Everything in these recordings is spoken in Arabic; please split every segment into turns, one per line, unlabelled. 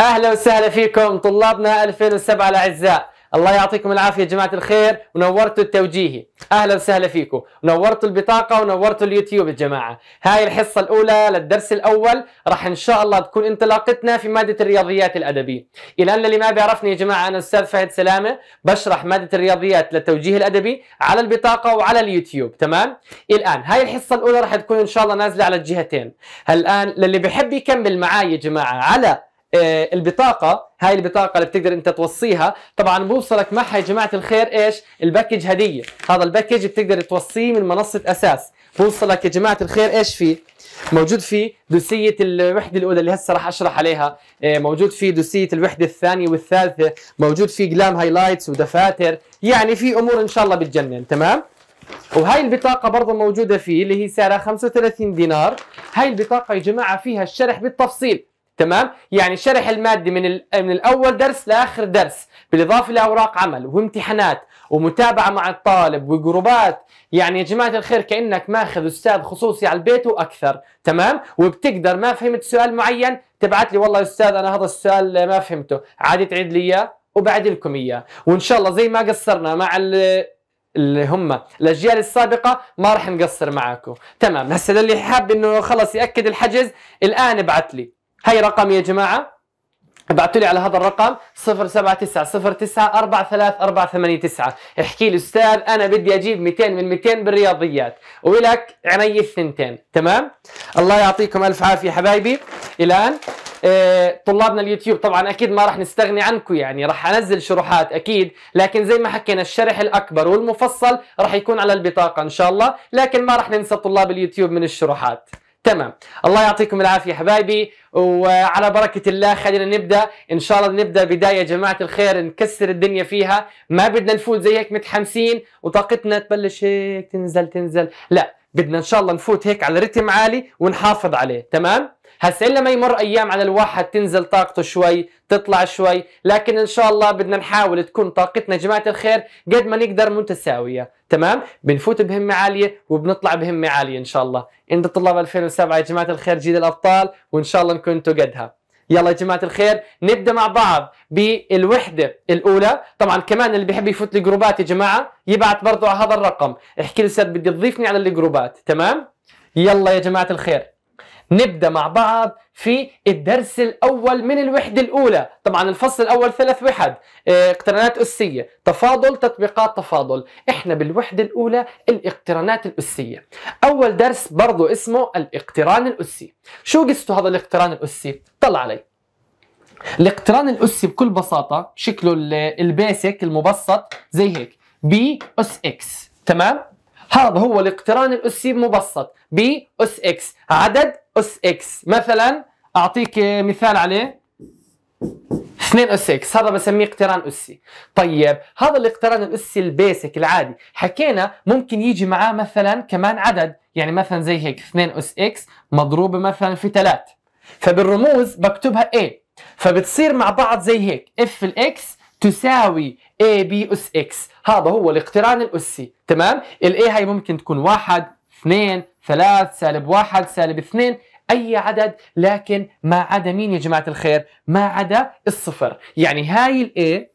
اهلا وسهلا فيكم طلابنا 2007 الاعزاء الله يعطيكم العافيه يا جماعه الخير ونورتوا التوجيهي اهلا وسهلا فيكم نورتوا البطاقه ونورتوا اليوتيوب يا جماعه هاي الحصه الاولى للدرس الاول راح ان شاء الله تكون انطلاقتنا في ماده الرياضيات الادبيه الى ان اللي ما بيعرفني يا جماعه انا استاذ فهد سلامه بشرح ماده الرياضيات للتوجيه الادبي على البطاقه وعلى اليوتيوب تمام الان هاي الحصه الاولى راح تكون ان شاء الله نازله على الجهتين الان للي بيحب يكمل معي يا جماعه على آه، البطاقه هاي البطاقه اللي بتقدر انت توصيها طبعا بوصلك معها يا جماعه الخير ايش الباكج هديه هذا الباكج بتقدر توصيه من منصه اساس بوصلك يا جماعه الخير ايش فيه موجود فيه دوسيه الوحده الاولى اللي هسه راح اشرح عليها آه، موجود فيه دوسيه الوحده الثانيه والثالثه موجود فيه جلام هايلايتس ودفاتر يعني في امور ان شاء الله بتجنن تمام وهي البطاقة برضه موجودة فيه اللي هي سعرها 35 دينار هاي البطاقة يا جماعة فيها الشرح بالتفصيل تمام يعني شرح الماده من من الاول درس لاخر درس بالاضافه لاوراق عمل وامتحانات ومتابعه مع الطالب وجروبات يعني يا جماعه الخير كانك ماخذ استاذ خصوصي على البيت واكثر تمام وبتقدر ما فهمت سؤال معين تبعت لي والله استاذ انا هذا السؤال ما فهمته عادي تعيد لي اياه وبعد لكم اياه وان شاء الله زي ما قصرنا مع اللي هم الاجيال السابقه ما راح نقصر معاكم تمام هسه اللي حاب انه خلص ياكد الحجز الان ابعث لي هاي رقم يا جماعه ابعتوا لي على هذا الرقم 079 احكي لي استاذ انا بدي اجيب 200 من 200 بالرياضيات ولك عيني الثنتين تمام الله يعطيكم الف عافيه حبايبي الان آه، طلابنا اليوتيوب طبعا اكيد ما راح نستغني عنكم يعني راح انزل شروحات اكيد لكن زي ما حكينا الشرح الاكبر والمفصل راح يكون على البطاقه ان شاء الله لكن ما راح ننسى طلاب اليوتيوب من الشروحات تمام الله يعطيكم العافيه حبايبي وعلى بركه الله خلينا نبدا ان شاء الله نبدا بدايه جماعه الخير نكسر الدنيا فيها ما بدنا نفوت زي هيك متحمسين وطاقتنا تبلش هيك تنزل تنزل لا بدنا ان شاء الله نفوت هيك على رتم عالي ونحافظ عليه تمام هسه الا ما يمر ايام على الواحد تنزل طاقته شوي تطلع شوي لكن ان شاء الله بدنا نحاول تكون طاقتنا جماعه الخير قد ما نقدر متساويه تمام بنفوت بهمه عاليه وبنطلع بهمه عاليه ان شاء الله انت طلاب 2007 يا جماعه الخير جيل الابطال وان شاء الله نكون انتم قدها يلا يا جماعة الخير نبدأ مع بعض بالوحدة الأولى طبعا كمان اللي بيحب يفوت الجروبات يا جماعة يبعث برضه على هذا الرقم احكي لي بدي تضيفني على الجروبات تمام يلا يا جماعة الخير نبدأ مع بعض في الدرس الأول من الوحدة الأولى طبعا الفصل الأول ثلاث وحد آه، اقترانات أسية تفاضل تطبيقات تفاضل احنا بالوحدة الأولى الاقترانات الأسية أول درس برضو اسمه الاقتران الأسي شو قصته هذا الاقتران الأسي؟ طلع علي الاقتران الأسي بكل بساطة شكله البيسك المبسط زي هيك بي أس إكس تمام؟ هذا هو الاقتران الأسي المبسط اس إكس عدد أس إكس مثلا أعطيك مثال عليه 2 أس إكس هذا بسميه اقتران أسي طيب هذا الاقتران الأسي البيسك العادي حكينا ممكن يجي معاه مثلا كمان عدد يعني مثلا زي هيك 2 أس إكس مضروبة مثلا في 3 فبالرموز بكتبها A فبتصير مع بعض زي هيك اف الاكس تساوي a b أس x هذا هو الاقتران الأسي تمام ال a هي ممكن تكون واحد اثنين ثلاث سالب واحد سالب اثنين أي عدد لكن ما عدا مين يا جماعة الخير ما عدا الصفر يعني هاي ال a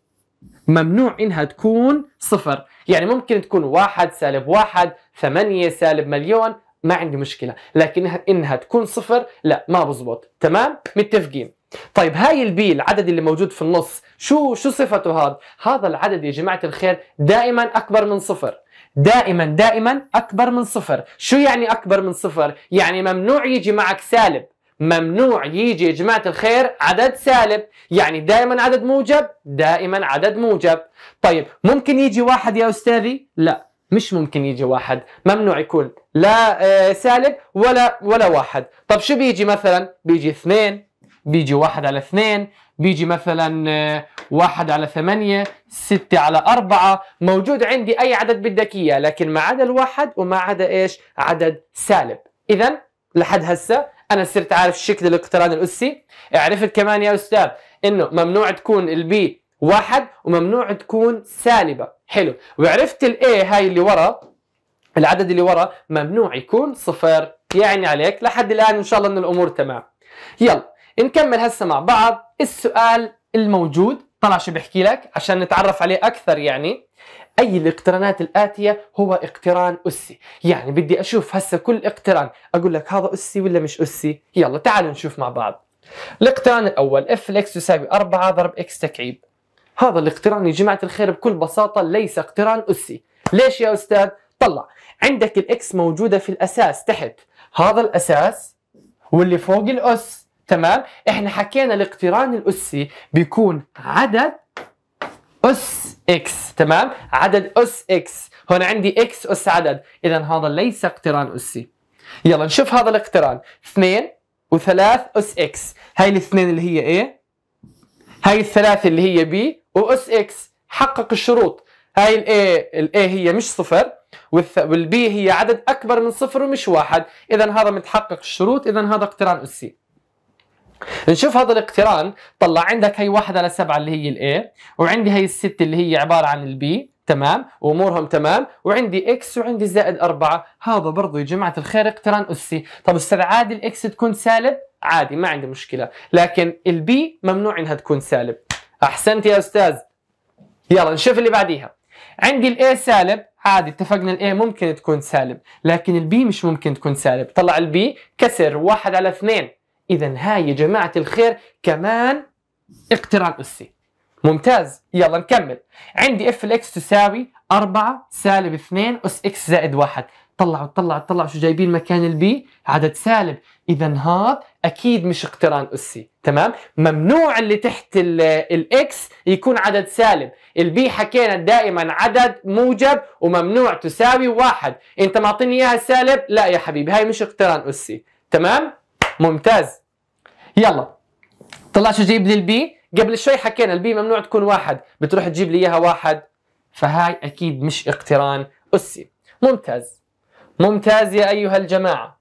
ممنوع انها تكون صفر يعني ممكن تكون واحد سالب واحد ثمانية سالب مليون ما عندي مشكلة لكن انها تكون صفر لا ما بزبط تمام متفقين طيب هاي البي العدد اللي موجود في النص شو شو صفته هذا؟ هذا العدد يا جماعة الخير دائما أكبر من صفر دائما دائما أكبر من صفر شو يعني أكبر من صفر؟ يعني ممنوع يجي معك سالب ممنوع يجي يا جماعة الخير عدد سالب يعني دائما عدد موجب دائما عدد موجب طيب ممكن يجي واحد يا أستاذي؟ لا مش ممكن يجي واحد ممنوع يكون لا آه، سالب ولا ولا واحد طب شو بيجي مثلا بيجي اثنين بيجي واحد على اثنين بيجي مثلا آه، واحد على ثمانية ستة على أربعة موجود عندي أي عدد بدك إياه لكن ما عدا الواحد وما عدا إيش عدد سالب إذا لحد هسه أنا صرت عارف شكل الاقتران الأسي عرفت كمان يا أستاذ إنه ممنوع تكون البي واحد وممنوع تكون سالبة حلو وعرفت الاي هاي اللي ورا العدد اللي ورا ممنوع يكون صفر يعني عليك لحد الآن إن شاء الله إن الأمور تمام يلا نكمل هسه مع بعض السؤال الموجود طلع شو بحكي لك عشان نتعرف عليه اكثر يعني اي الاقترانات الاتيه هو اقتران اسي يعني بدي اشوف هسه كل اقتران اقول لك هذا اسي ولا مش اسي يلا تعالوا نشوف مع بعض الاقتران الاول اف الاكس يساوي 4 ضرب اكس تكعيب هذا الاقتران يا جماعه الخير بكل بساطه ليس اقتران اسي ليش يا استاذ طلع عندك الاكس موجوده في الاساس تحت هذا الاساس واللي فوق الاس تمام احنا حكينا الاقتران الاسي بيكون عدد اس اكس تمام عدد اس اكس هون عندي اكس اس عدد اذا هذا ليس اقتران اسي يلا نشوف هذا الاقتران اثنين وثلاث اس اكس هاي الاثنين اللي هي ايه هاي الثلاثة اللي هي بي واس اكس حقق الشروط هاي الاي الاي هي مش صفر والبي هي عدد اكبر من صفر ومش واحد اذا هذا متحقق الشروط اذا هذا اقتران اسي نشوف هذا الاقتران طلع عندك هي واحد على سبعة اللي هي الاي وعندي هي الستة اللي هي عبارة عن البي تمام وامورهم تمام وعندي اكس وعندي زائد أربعة هذا برضه يا جماعة الخير اقتران أسي طب أستاذ عادي الاكس تكون سالب عادي ما عندي مشكلة لكن البي ممنوع إنها تكون سالب أحسنت يا أستاذ يلا نشوف اللي بعديها عندي الاي سالب عادي اتفقنا الاي ممكن تكون سالب لكن البي مش ممكن تكون سالب طلع البي كسر واحد على اثنين اذا هاي يا جماعه الخير كمان اقتران اسي ممتاز يلا نكمل عندي اف الاكس تساوي 4 سالب 2 اس اكس زائد 1 طلعوا طلعوا طلعوا شو جايبين مكان البي عدد سالب اذا هذا اكيد مش اقتران اسي تمام ممنوع اللي تحت الاكس يكون عدد سالب البي حكينا دائما عدد موجب وممنوع تساوي واحد انت معطيني اياها سالب لا يا حبيبي هاي مش اقتران اسي تمام ممتاز يلا طلع شو جايب لي البي قبل شوي حكينا البي ممنوع تكون واحد بتروح تجيب لي اياها واحد فهاي اكيد مش اقتران اسي ممتاز ممتاز يا ايها الجماعه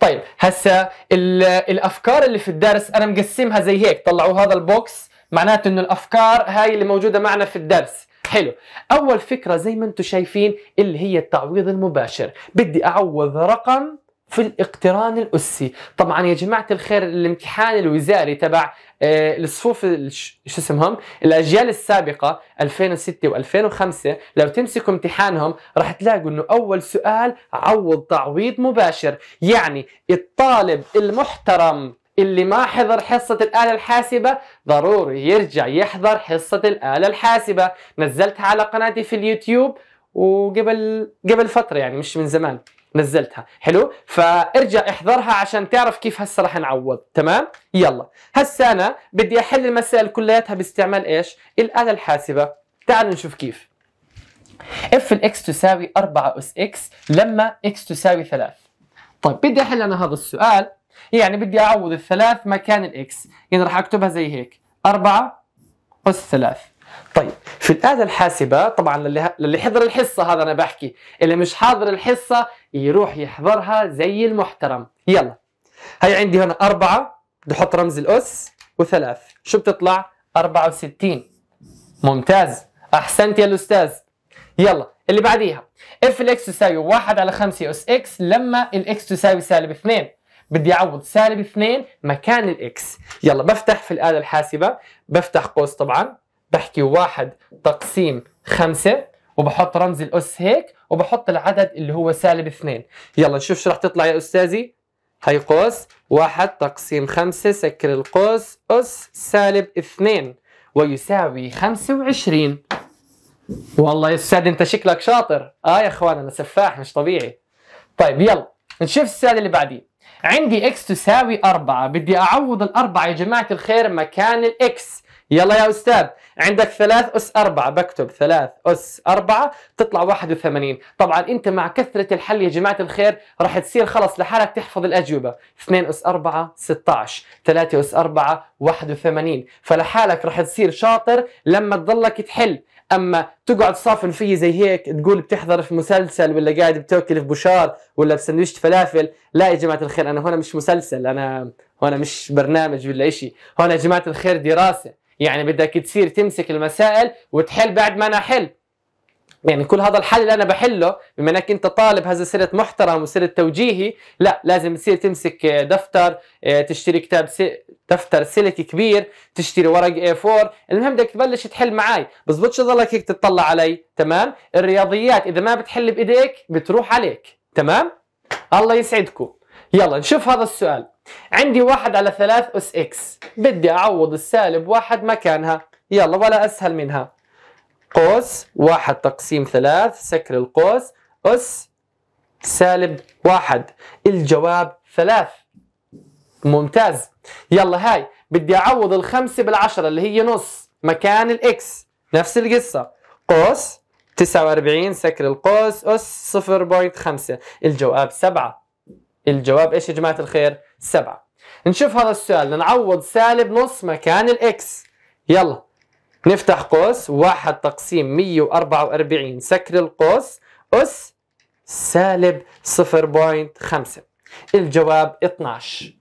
طيب هسا الافكار اللي في الدرس انا مقسمها زي هيك طلعوا هذا البوكس معناته انه الافكار هاي اللي موجوده معنا في الدرس حلو اول فكره زي ما انتم شايفين اللي هي التعويض المباشر بدي اعوض رقم في الاقتران الاسي طبعا يا جماعه الخير الامتحان الوزاري تبع آه، الصفوف شو اسمهم الاجيال السابقه 2006 و2005 لو تمسكوا امتحانهم راح تلاقوا انه اول سؤال عوض تعويض مباشر يعني الطالب المحترم اللي ما حضر حصة الآلة الحاسبة ضروري يرجع يحضر حصة الآلة الحاسبة نزلتها على قناتي في اليوتيوب وقبل قبل فترة يعني مش من زمان نزلتها حلو فارجع احضرها عشان تعرف كيف هسه رح نعوض تمام يلا هسه انا بدي احل المسائل كلياتها باستعمال ايش الاله الحاسبه تعالوا نشوف كيف اف الاكس تساوي 4 اس اكس لما اكس تساوي 3 طيب بدي احل انا هذا السؤال يعني بدي اعوض الثلاث مكان الاكس يعني راح اكتبها زي هيك 4 اس 3 طيب في الآلة الحاسبة طبعا للي, للي حضر الحصة هذا أنا بحكي اللي مش حاضر الحصة يروح يحضرها زي المحترم يلا هي عندي هنا أربعة بدي أحط رمز الأس وثلاث شو بتطلع 64 ممتاز أحسنت يا الأستاذ يلا اللي بعديها اف الاكس تساوي 1 على 5 اس اكس لما الاكس تساوي سالب 2 بدي اعوض سالب 2 مكان الاكس يلا بفتح في الآلة الحاسبة بفتح قوس طبعا بحكي واحد تقسيم خمسة وبحط رمز الأس هيك وبحط العدد اللي هو سالب اثنين يلا نشوف شو رح تطلع يا أستاذي هي قوس واحد تقسيم خمسة سكر القوس أس سالب اثنين ويساوي خمسة وعشرين والله يا أستاذ أنت شكلك شاطر آه يا أخوان أنا سفاح مش طبيعي طيب يلا نشوف السؤال اللي بعديه عندي x تساوي 4 بدي أعوض الأربعة يا جماعة الخير مكان الإكس يلا يا أستاذ عندك ثلاث أس أربعة بكتب ثلاث أس أربعة تطلع 81 طبعا أنت مع كثرة الحل يا جماعة الخير راح تصير خلص لحالك تحفظ الأجوبة 2 أس 4 16 3 أس 4 81 فلحالك راح تصير شاطر لما تضلك تحل اما تقعد صافن فيه زي هيك تقول بتحضر في مسلسل ولا قاعد بتاكل في بوشار ولا بسندويشة فلافل لا يا جماعه الخير انا هنا مش مسلسل انا هنا مش برنامج ولا شيء هنا يا جماعه الخير دراسه يعني بدك تصير تمسك المسائل وتحل بعد ما انا احل يعني كل هذا الحل اللي انا بحله بما انك انت طالب هذا سيره محترم وسيره توجيهي لا لازم تصير تمسك آه، دفتر آه، تشتري كتاب سي... دفتر سلكي كبير تشتري ورق A4 المهم بدك تبلش تحل معي بزبطش ضلك هيك تطلع علي تمام الرياضيات اذا ما بتحل بايديك بتروح عليك تمام الله يسعدكم يلا نشوف هذا السؤال عندي واحد على ثلاث أس إكس بدي أعوض السالب واحد مكانها يلا ولا أسهل منها قوس واحد تقسيم ثلاث سكر القوس أس سالب واحد الجواب ثلاث ممتاز يلا هاي بدي أعوض الخمسة بالعشرة اللي هي نص مكان الإكس نفس القصة قوس 49 سكر القوس أس 0.5 الجواب 7 الجواب إيش يا جماعة الخير؟ 7 نشوف هذا السؤال نعوض سالب نص مكان الاكس يلا نفتح قوس 1 تقسيم 144 سكر القوس أس سالب 0.5 الجواب 12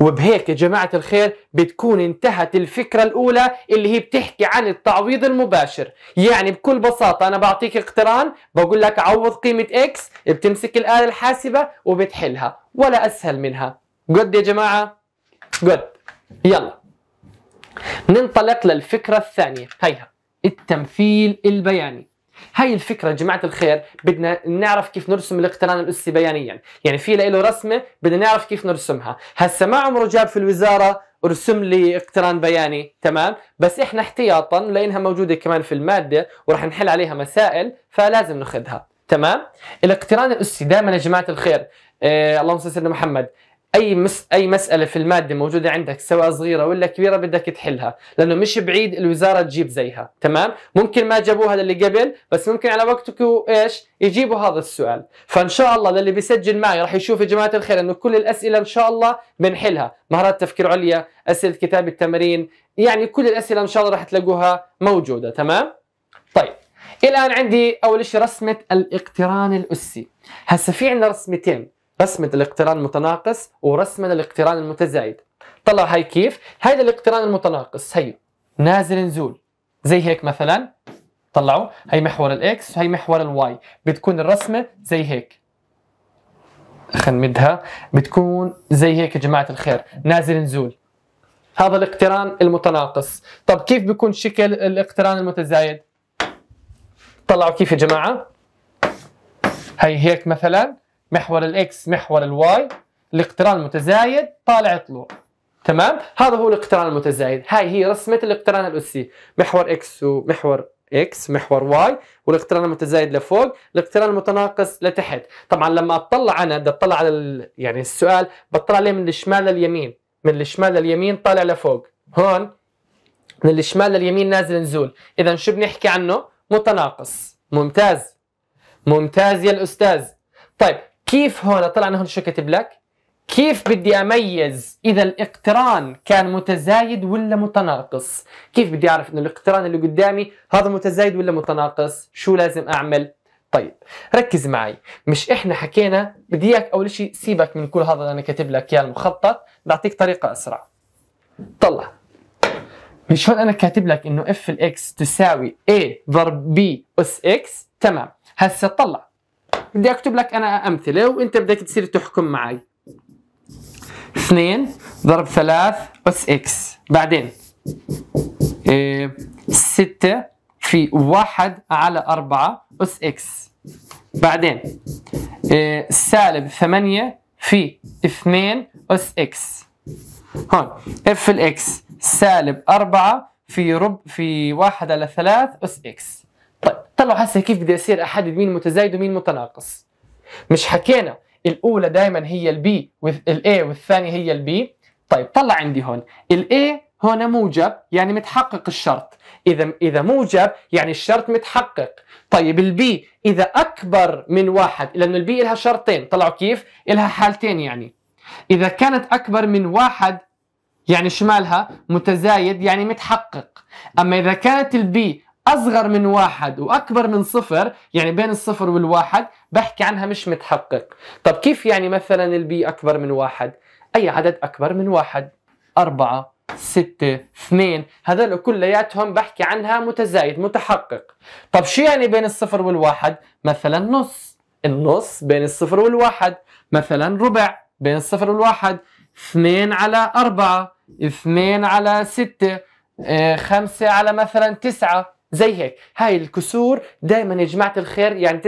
وبهيك يا جماعة الخير بتكون انتهت الفكرة الأولى اللي هي بتحكي عن التعويض المباشر يعني بكل بساطة أنا بعطيك اقتران بقول لك عوض قيمة إكس بتمسك الآلة الحاسبة وبتحلها ولا أسهل منها جود يا جماعة جود يلا ننطلق للفكرة الثانية هيها التمثيل البياني هاي الفكره يا جماعه الخير بدنا نعرف كيف نرسم الاقتران الاسي بيانيا يعني في له رسمه بدنا نعرف كيف نرسمها هسا ما عمره جاب في الوزاره ارسم لي اقتران بياني تمام بس احنا احتياطا لانها موجوده كمان في الماده وراح نحل عليها مسائل فلازم ناخذها تمام الاقتران الاسي دائما يا جماعه الخير إيه اللهم صل على سيدنا محمد اي مس اي مساله في الماده موجوده عندك سواء صغيره ولا كبيره بدك تحلها لانه مش بعيد الوزاره تجيب زيها تمام ممكن ما جابوها للي قبل بس ممكن على وقتك ايش يجيبوا هذا السؤال فان شاء الله للي بيسجل معي راح يشوف يا جماعه الخير انه كل الاسئله ان شاء الله بنحلها مهارات تفكير عليا اسئله كتاب التمارين يعني كل الاسئله ان شاء الله راح تلاقوها موجوده تمام طيب الان عندي اول شيء رسمه الاقتران الاسي هسه في عندنا رسمتين رسمة الاقتران المتناقص ورسمة الاقتران المتزايد طلع هاي كيف هيدا الاقتران المتناقص هي نازل نزول زي هيك مثلا طلعوا هي محور الاكس وهي محور الواي بتكون الرسمة زي هيك خلينا نمدها بتكون زي هيك يا جماعة الخير نازل نزول هذا الاقتران المتناقص طب كيف بيكون شكل الاقتران المتزايد طلعوا كيف يا جماعة هي هيك مثلا محور الاكس محور الواي الاقتران المتزايد طالع طلوع تمام هذا هو الاقتران المتزايد هاي هي رسمه الاقتران الاسي محور اكس ومحور اكس محور واي والاقتران المتزايد لفوق الاقتران المتناقص لتحت طبعا لما اطلع انا بدي اطلع على ال... يعني السؤال بطلع عليه من الشمال لليمين من الشمال لليمين طالع لفوق هون من الشمال لليمين نازل نزول اذا شو بنحكي عنه متناقص ممتاز ممتاز يا الاستاذ طيب كيف هون طلع هون شو كاتب لك كيف بدي اميز اذا الاقتران كان متزايد ولا متناقص كيف بدي اعرف انه الاقتران اللي قدامي هذا متزايد ولا متناقص شو لازم اعمل طيب ركز معي مش احنا حكينا بدي اياك اول شيء سيبك من كل هذا اللي انا كاتب لك اياه المخطط بعطيك طريقه اسرع طلع مش هون انا كاتب لك انه اف الاكس تساوي a ضرب b اس اكس تمام هسه طلع بدي اكتب لك انا امثله وانت بدك تصير تحكم معي 2 ضرب 3 اس اكس بعدين 6 آه، في 1 على 4 اس اكس بعدين آه، سالب 8 في 2 اس اكس هون اف الاكس سالب 4 في رب في 1 على 3 اس اكس طلعوا هسه كيف بدي اصير احدد مين متزايد ومين متناقص مش حكينا الاولى دائما هي البي والاي والثانيه هي البي طيب طلع عندي هون الاي هنا موجب يعني متحقق الشرط اذا اذا موجب يعني الشرط متحقق طيب البي اذا اكبر من واحد لانه البي لها شرطين طلعوا كيف لها حالتين يعني اذا كانت اكبر من واحد يعني شمالها متزايد يعني متحقق اما اذا كانت البي اصغر من واحد واكبر من صفر يعني بين الصفر والواحد بحكي عنها مش متحقق طب كيف يعني مثلا البي اكبر من واحد اي عدد اكبر من واحد أربعة ستة اثنين هذول كلياتهم بحكي عنها متزايد متحقق طب شو يعني بين الصفر والواحد مثلا نص النص بين الصفر والواحد مثلا ربع بين الصفر والواحد اثنين على أربعة اثنين على ستة آه، خمسة على مثلا تسعة زي هيك هاي الكسور دائما يا جماعه الخير يعني 99%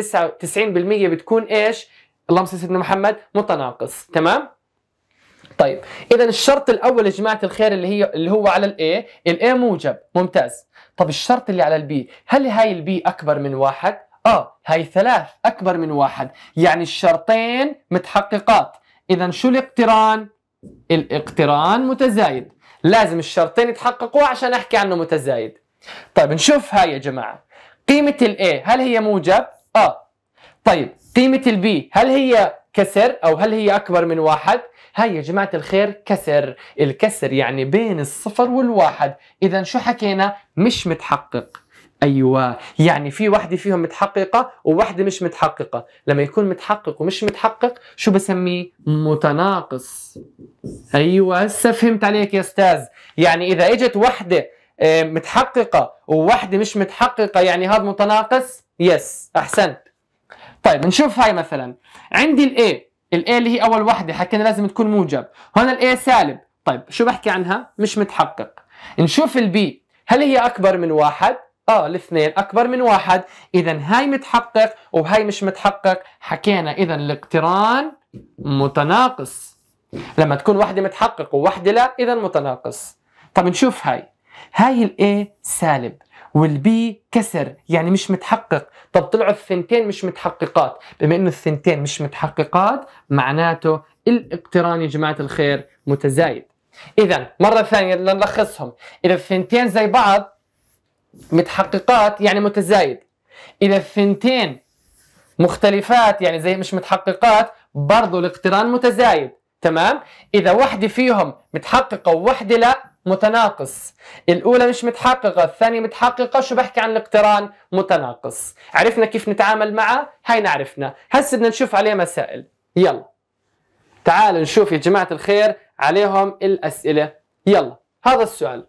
بتكون ايش اللهم صل سيدنا محمد متناقص تمام طيب اذا الشرط الاول يا جماعه الخير اللي هي اللي هو على الاي الاي موجب ممتاز طب الشرط اللي على البي هل هاي البي اكبر من واحد اه هاي ثلاث اكبر من واحد يعني الشرطين متحققات اذا شو الاقتران الاقتران متزايد لازم الشرطين يتحققوا عشان احكي عنه متزايد طيب نشوف هاي يا جماعة قيمة ال A هل هي موجب؟ آه طيب قيمة ال B هل هي كسر أو هل هي أكبر من واحد؟ هاي يا جماعة الخير كسر الكسر يعني بين الصفر والواحد إذا شو حكينا؟ مش متحقق ايوه يعني في وحده فيهم متحققه ووحده مش متحققه لما يكون متحقق ومش متحقق شو بسميه متناقص ايوه هسه فهمت عليك يا استاذ يعني اذا اجت وحده آه، متحققه وواحده مش متحققه يعني هذا متناقص يس احسنت طيب نشوف هاي مثلا عندي الاي الاي اللي هي اول وحده حكينا لازم تكون موجب هون الاي سالب طيب شو بحكي عنها مش متحقق نشوف البي هل هي اكبر من واحد اه الاثنين اكبر من واحد اذا هاي متحقق وهاي مش متحقق حكينا اذا الاقتران متناقص لما تكون واحدة متحقق وواحدة لا إذا متناقص طب نشوف هاي هاي الاي سالب والبي كسر يعني مش متحقق طب طلعوا الثنتين مش متحققات بما انه الثنتين مش متحققات معناته الاقتران يا جماعه الخير متزايد اذا مره ثانيه لنلخصهم اذا الثنتين زي بعض متحققات يعني متزايد اذا الثنتين مختلفات يعني زي مش متحققات برضه الاقتران متزايد تمام اذا وحده فيهم متحققه ووحده لا متناقص الأولى مش متحققة الثانية متحققة شو بحكي عن الاقتران متناقص عرفنا كيف نتعامل معه هينا عرفنا هسه بدنا نشوف عليه مسائل يلا تعالوا نشوف يا جماعة الخير عليهم الأسئلة يلا هذا السؤال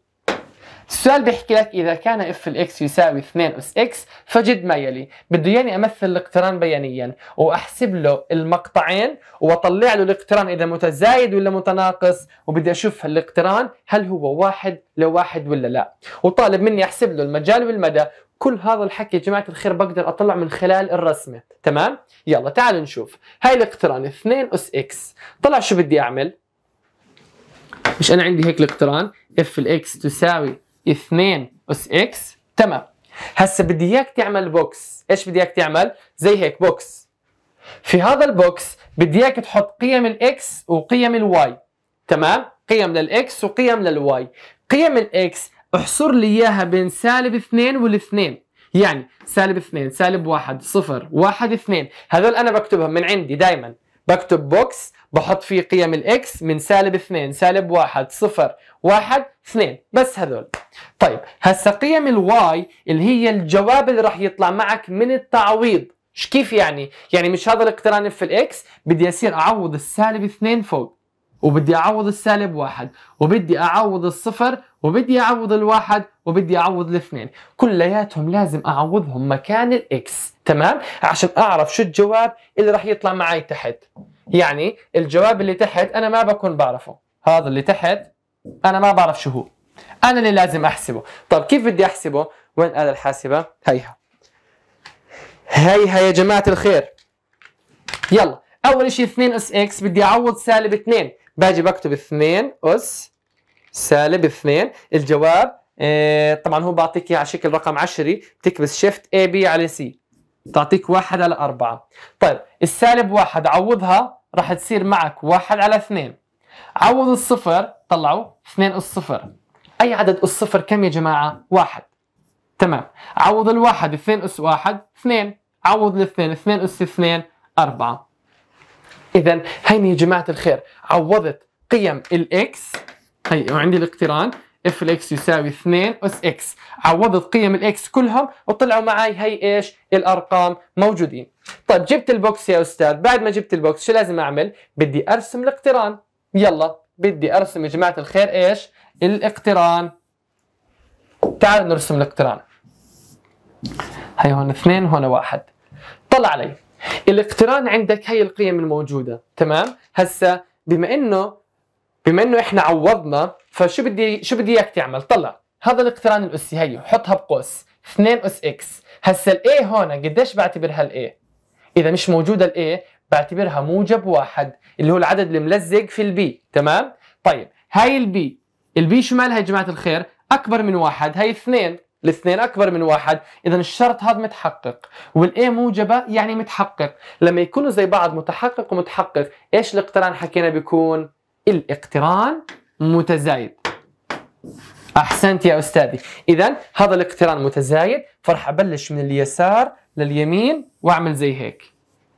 السؤال بيحكي لك اذا كان اف الاكس يساوي 2 اس اكس فجد ما يلي بده ياني امثل الاقتران بيانيا واحسب له المقطعين واطلع له الاقتران اذا متزايد ولا متناقص وبدي اشوف الاقتران هل هو واحد لواحد واحد ولا لا وطالب مني احسب له المجال والمدى كل هذا الحكي يا جماعه الخير بقدر اطلع من خلال الرسمه تمام يلا تعالوا نشوف هاي الاقتران 2 اس اكس طلع شو بدي اعمل مش انا عندي هيك الاقتران اف الاكس تساوي 2 اس اكس تمام هسه بدي اياك تعمل بوكس ايش بدي اياك تعمل زي هيك بوكس في هذا البوكس بدي اياك تحط قيم الاكس وقيم الواي تمام قيم للاكس وقيم للواي قيم الاكس احصر لي اياها بين سالب 2 وال2 يعني سالب 2 سالب 1 0 1 2 هذول انا بكتبهم من عندي دائما بكتب بوكس بحط فيه قيم الاكس من سالب 2 سالب 1 0 1 2 بس هذول طيب هسا قيم الواي اللي هي الجواب اللي راح يطلع معك من التعويض مش كيف يعني؟ يعني مش هذا الاقتران في الاكس بدي اصير اعوض السالب اثنين فوق وبدي اعوض السالب واحد وبدي اعوض الصفر وبدي اعوض الواحد وبدي اعوض الاثنين كلياتهم لازم اعوضهم مكان الاكس تمام عشان اعرف شو الجواب اللي راح يطلع معي تحت يعني الجواب اللي تحت انا ما بكون بعرفه هذا اللي تحت انا ما بعرف شو هو انا اللي لازم احسبه طب كيف بدي احسبه وين الاله الحاسبة هيها هيها يا جماعة الخير يلا اول شيء 2 اس اكس بدي اعوض سالب 2 باجي بكتب 2 اس سالب 2 الجواب آه طبعا هو بعطيك اياه على شكل رقم عشري بتكبس شيفت اي بي على سي تعطيك 1 على 4 طيب السالب 1 عوضها راح تصير معك 1 على 2 عوض الصفر طلعوا 2 اس صفر أي عدد أس صفر كم يا جماعة؟ واحد تمام عوض الواحد اثنين أس واحد اثنين عوض الاثنين اثنين أس اثنين أربعة إذا هيني يا جماعة الخير عوضت قيم الإكس هي وعندي الاقتران اف الاكس يساوي 2 اس اكس عوضت قيم الاكس كلهم وطلعوا معي هي ايش الارقام موجودين طيب جبت البوكس يا استاذ بعد ما جبت البوكس شو لازم اعمل بدي ارسم الاقتران يلا بدي ارسم يا جماعه الخير ايش الاقتران تعال نرسم الاقتران هي هون اثنين هون واحد طلع علي الاقتران عندك هي القيم الموجودة تمام هسا بما انه بما انه احنا عوضنا فشو بدي شو بدي اياك تعمل طلع هذا الاقتران الاسي هي حطها بقوس 2 اس اكس هسا الاي هون قديش بعتبرها الاي اذا مش موجودة الاي بعتبرها موجب واحد اللي هو العدد الملزق في البي تمام طيب هاي البي البي شمالها يا جماعه الخير اكبر من واحد هي اثنين الاثنين اكبر من واحد اذا الشرط هذا متحقق والاي موجبه يعني متحقق لما يكونوا زي بعض متحقق ومتحقق ايش الاقتران حكينا بيكون الاقتران متزايد احسنت يا استاذي اذا هذا الاقتران متزايد فرح ابلش من اليسار لليمين واعمل زي هيك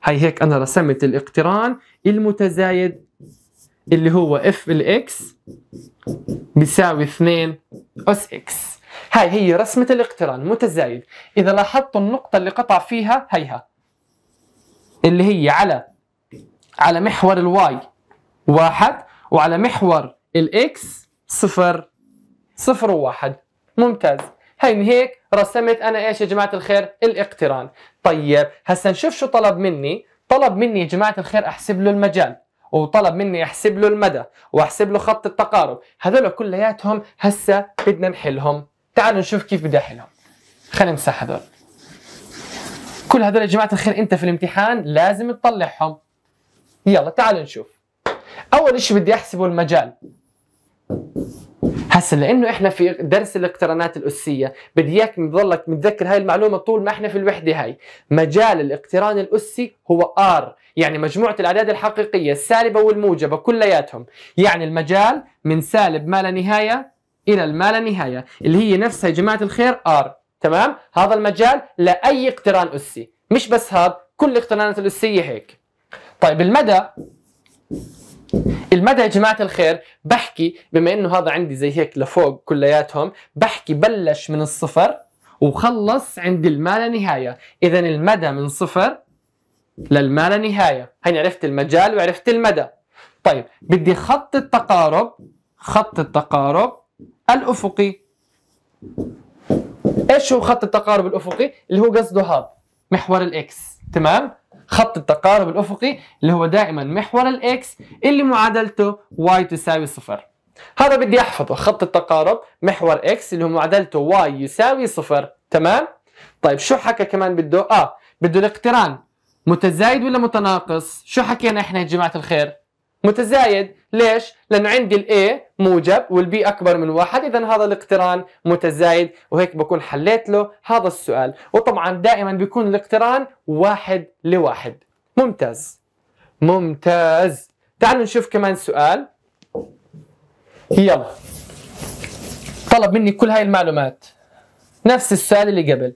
هاي هيك انا رسمت الاقتران المتزايد اللي هو اف الاكس بيساوي 2 اس اكس هاي هي رسمة الاقتران متزايد إذا لاحظتوا النقطة اللي قطع فيها هيها اللي هي على على محور الواي واحد وعلى محور الاكس صفر صفر وواحد ممتاز هاي هيك رسمت أنا إيش يا جماعة الخير الاقتران طيب هسا نشوف شو طلب مني طلب مني يا جماعة الخير أحسب له المجال وطلب مني احسب له المدى واحسب له خط التقارب هذول كلياتهم هسه بدنا نحلهم تعالوا نشوف كيف بدي احلهم خلينا نمسح هذول كل هذول يا جماعه الخير انت في الامتحان لازم تطلعهم يلا تعالوا نشوف اول شيء بدي احسبه المجال هسه لانه احنا في درس الاقترانات الاسيه بدي اياك نضلك متذكر هاي المعلومه طول ما احنا في الوحده هاي مجال الاقتران الاسي هو ار يعني مجموعه الاعداد الحقيقيه السالبه والموجبه كلياتهم يعني المجال من سالب ما لا نهايه الى ما لا نهايه اللي هي نفسها يا جماعه الخير ار تمام هذا المجال لاي اقتران اسي مش بس هذا كل الاقترانات الاسيه هيك طيب المدى المدى يا جماعة الخير بحكي بما انه هذا عندي زي هيك لفوق كلياتهم بحكي بلش من الصفر وخلص عند الما لا نهاية اذا المدى من صفر للما لا نهاية هيني عرفت المجال وعرفت المدى طيب بدي خط التقارب خط التقارب الافقي ايش هو خط التقارب الافقي اللي هو قصده هذا محور الاكس تمام خط التقارب الأفقي اللي هو دائما محور الإكس اللي معادلته y تساوي صفر هذا بدي أحفظه خط التقارب محور X اللي هو معادلته y يساوي صفر تمام؟ طيب شو حكى كمان بده؟ آه بده الاقتران متزايد ولا متناقص؟ شو حكينا إحنا يا جماعة الخير؟ متزايد ليش؟ لأنه عندي الـ A موجب والـ B أكبر من واحد إذا هذا الاقتران متزايد وهيك بكون حليت له هذا السؤال وطبعا دائما بيكون الاقتران واحد لواحد ممتاز ممتاز تعالوا نشوف كمان سؤال يلا طلب مني كل هاي المعلومات نفس السؤال اللي قبل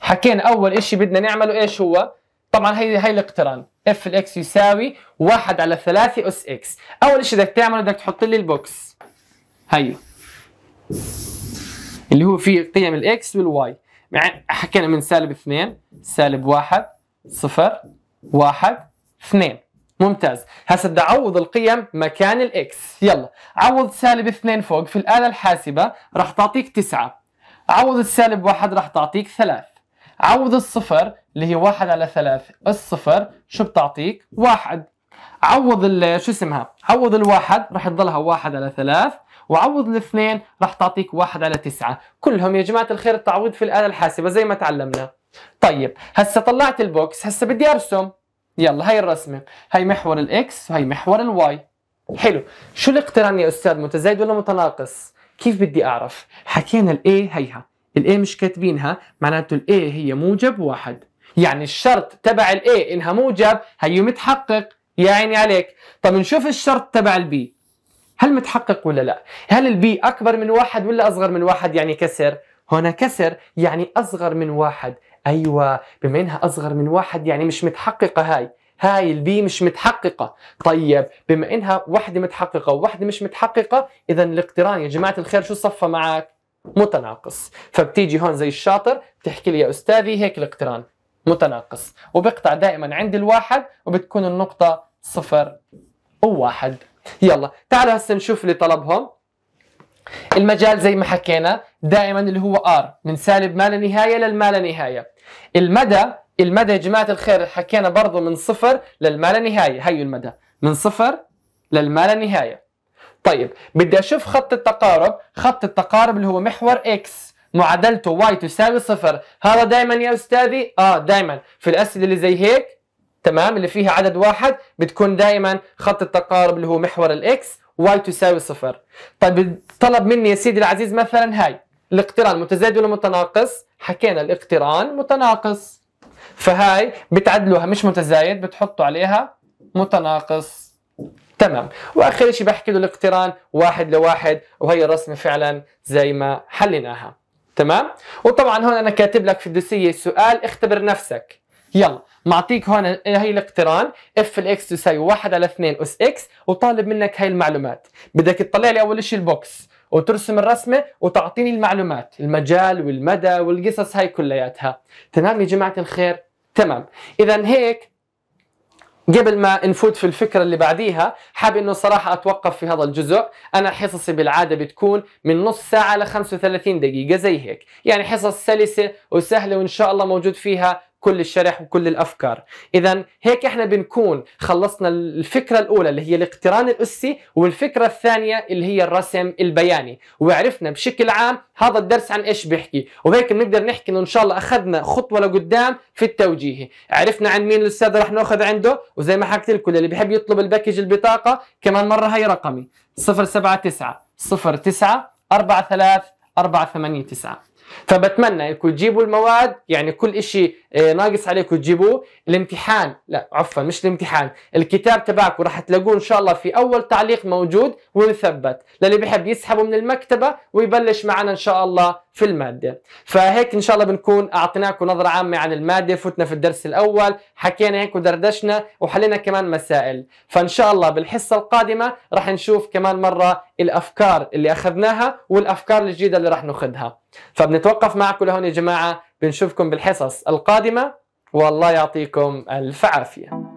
حكينا اول اشي بدنا نعمله ايش هو طبعا هي هي الاقتران اف الاكس يساوي 1 على 3 اس اكس اول شيء بدك تعمله بدك تحط لي البوكس هيو اللي هو فيه قيم الاكس والواي حكينا من سالب 2 سالب 1 0 1 2 ممتاز هسا بدي اعوض القيم مكان الاكس يلا عوض سالب 2 فوق في الاله الحاسبه راح تعطيك 9 عوض السالب 1 راح تعطيك 3 عوض الصفر اللي هي واحد على ثلاث الصفر شو بتعطيك؟ واحد عوض ال شو اسمها؟ عوض الواحد رح تضلها واحد على ثلاث وعوض الاثنين رح تعطيك واحد على تسعة كلهم يا جماعة الخير التعويض في الآلة الحاسبة زي ما تعلمنا طيب هسا طلعت البوكس هسا بدي أرسم يلا هاي الرسمة هاي محور الإكس وهي محور الواي حلو شو الاقتران يا أستاذ متزايد ولا متناقص؟ كيف بدي أعرف؟ حكينا الإيه هيها الإيه مش كاتبينها معناته الإيه هي موجب واحد يعني الشرط تبع الاي انها موجب هي متحقق يا عيني عليك طب نشوف الشرط تبع البي هل متحقق ولا لا هل البي اكبر من واحد ولا اصغر من واحد يعني كسر هنا كسر يعني اصغر من واحد ايوه بما انها اصغر من واحد يعني مش متحققه هاي هاي البي مش متحققة طيب بما إنها واحدة متحققة وواحدة مش متحققة إذا الاقتران يا جماعة الخير شو صفى معك متناقص فبتيجي هون زي الشاطر بتحكي لي يا أستاذي هيك الاقتران متناقص وبقطع دائما عند الواحد وبتكون النقطة صفر وواحد يلا تعالوا هسه نشوف اللي طلبهم المجال زي ما حكينا دائما اللي هو ار من سالب ما لا نهايه للما لا نهايه المدى المدى يا جماعه الخير حكينا برضه من صفر للما لا نهايه هي المدى من صفر للما لا نهايه طيب بدي اشوف خط التقارب خط التقارب اللي هو محور اكس معادلته واي تساوي صفر هذا دائما يا أستاذي آه دائما في الأسئلة اللي زي هيك تمام اللي فيها عدد واحد بتكون دائما خط التقارب اللي هو محور الإكس واي تساوي صفر طيب طلب مني يا سيدي العزيز مثلا هاي الاقتران متزايد ولا متناقص حكينا الاقتران متناقص فهاي بتعدلوها مش متزايد بتحطوا عليها متناقص تمام واخر شيء بحكي له الاقتران واحد لواحد وهي الرسمه فعلا زي ما حليناها تمام وطبعا هون انا كاتب لك في الدوسيه سؤال اختبر نفسك يلا معطيك هون هي الاقتران اف الاكس تساوي 1 على 2 اس اكس وطالب منك هاي المعلومات بدك تطلع لي اول شيء البوكس وترسم الرسمه وتعطيني المعلومات المجال والمدى والقصص هاي كلياتها تمام يا جماعه الخير تمام اذا هيك قبل ما نفوت في الفكرة اللي بعديها حاب انه صراحه اتوقف في هذا الجزء انا حصصي بالعادة بتكون من نص ساعة ل 35 دقيقة زي هيك يعني حصص سلسة وسهلة وان شاء الله موجود فيها كل الشرح وكل الافكار اذا هيك احنا بنكون خلصنا الفكره الاولى اللي هي الاقتران الاسي والفكره الثانيه اللي هي الرسم البياني وعرفنا بشكل عام هذا الدرس عن ايش بيحكي وهيك بنقدر نحكي انه ان شاء الله اخذنا خطوه لقدام في التوجيهي عرفنا عن مين الاستاذ رح ناخذ عنده وزي ما حكيت لكم اللي بيحب يطلب الباكج البطاقه كمان مره هي رقمي 079 09 43 489 فبتمنى انكم تجيبوا المواد يعني كل شيء آه، ناقص عليكم تجيبوه الامتحان لا عفوا مش الامتحان الكتاب تبعكم راح تلاقوه ان شاء الله في اول تعليق موجود ومثبت للي بحب يسحبه من المكتبه ويبلش معنا ان شاء الله في الماده فهيك ان شاء الله بنكون اعطيناكم نظره عامه عن الماده فتنا في الدرس الاول حكينا هيك ودردشنا وحلينا كمان مسائل فان شاء الله بالحصه القادمه راح نشوف كمان مره الافكار اللي اخذناها والافكار الجديده اللي راح ناخذها فبنتوقف معكم لهون يا جماعة بنشوفكم بالحصص القادمة والله يعطيكم الف عافية